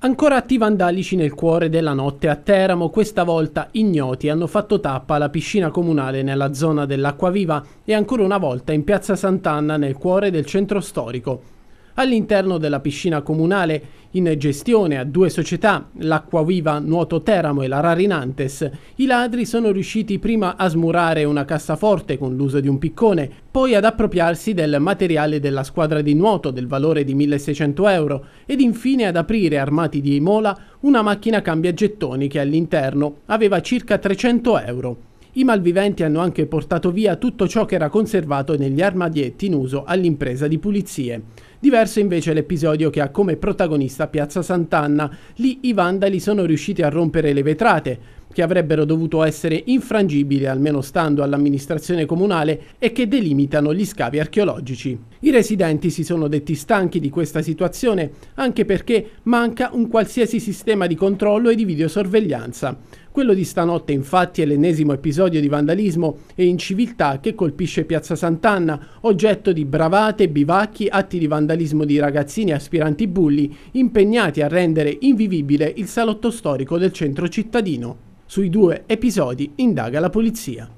Ancora atti vandalici nel cuore della notte a Teramo, questa volta ignoti hanno fatto tappa alla piscina comunale nella zona dell'acquaviva e ancora una volta in piazza Sant'Anna nel cuore del centro storico all'interno della piscina comunale in gestione a due società, l'Acquaviva Nuoto Teramo e la Rarinantes. I ladri sono riusciti prima a smurare una cassaforte con l'uso di un piccone, poi ad appropriarsi del materiale della squadra di nuoto del valore di 1600 euro ed infine ad aprire armati di mola una macchina cambia gettoni che all'interno aveva circa 300 euro. I malviventi hanno anche portato via tutto ciò che era conservato negli armadietti in uso all'impresa di pulizie. Diverso invece l'episodio che ha come protagonista Piazza Sant'Anna. Lì i vandali sono riusciti a rompere le vetrate, che avrebbero dovuto essere infrangibili almeno stando all'amministrazione comunale e che delimitano gli scavi archeologici. I residenti si sono detti stanchi di questa situazione anche perché manca un qualsiasi sistema di controllo e di videosorveglianza. Quello di stanotte infatti è l'ennesimo episodio di vandalismo e inciviltà che colpisce Piazza Sant'Anna, oggetto di bravate, bivacchi, atti di vandalismo di ragazzini aspiranti bulli impegnati a rendere invivibile il salotto storico del centro cittadino. Sui due episodi indaga la polizia.